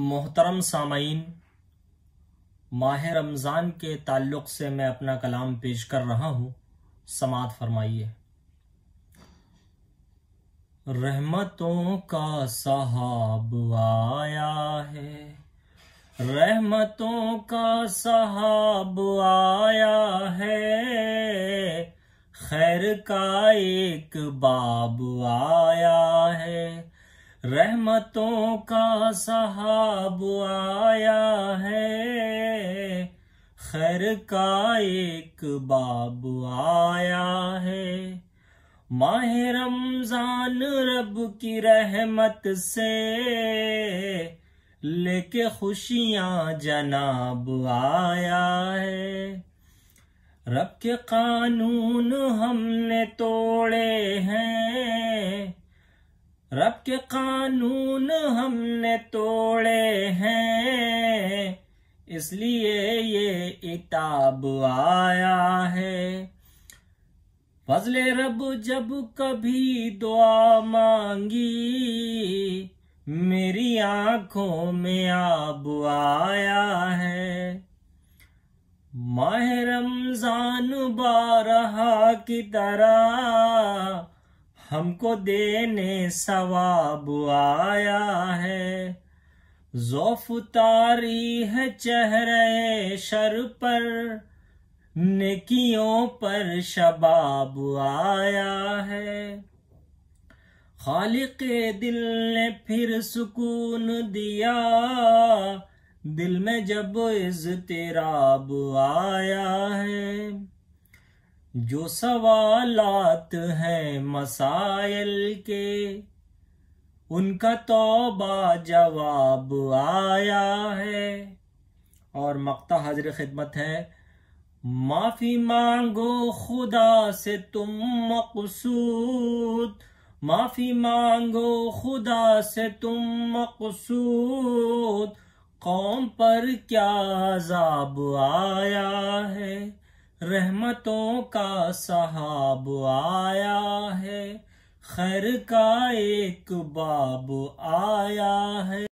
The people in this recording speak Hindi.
मोहतरम सामीन माह रमज़ान के ताल्लुक़ से मैं अपना कलाम पेश कर रहा हूँ समात फरमाइए रहमतों का सहाब आया है रहमतों का सहाब आया है खैर का एक बाब आया रहमतों का सहाब आया है खैर का एक बाब आया है माह रमजान रब की रहमत से लेके खुशियां जनाब आया है रब के कानून हमने तोड़े हैं रब के कानून हमने तोड़े हैं इसलिए ये इताब आया है फजले रब जब कभी दुआ मांगी मेरी आंखों में आब आया है माह रमजान बारहा की तरह हमको देने सवाब आया है जोफ उतारी है चेहरे शर पर नेकियों पर शबाब आया है खालिक दिल ने फिर सुकून दिया दिल में जब इज्तराब आया है जो सवालात हैं मसाइल के उनका तोबा जवाब आया है और मकता हाजिर खिदमत है माफ़ी मांगो खुदा से तुम मकसूद माफ़ी मांगो खुदा से तुम मकसूद कौम पर क्या जाब आया है रहमतों का सहाब आया है खैर का एक बाब आया है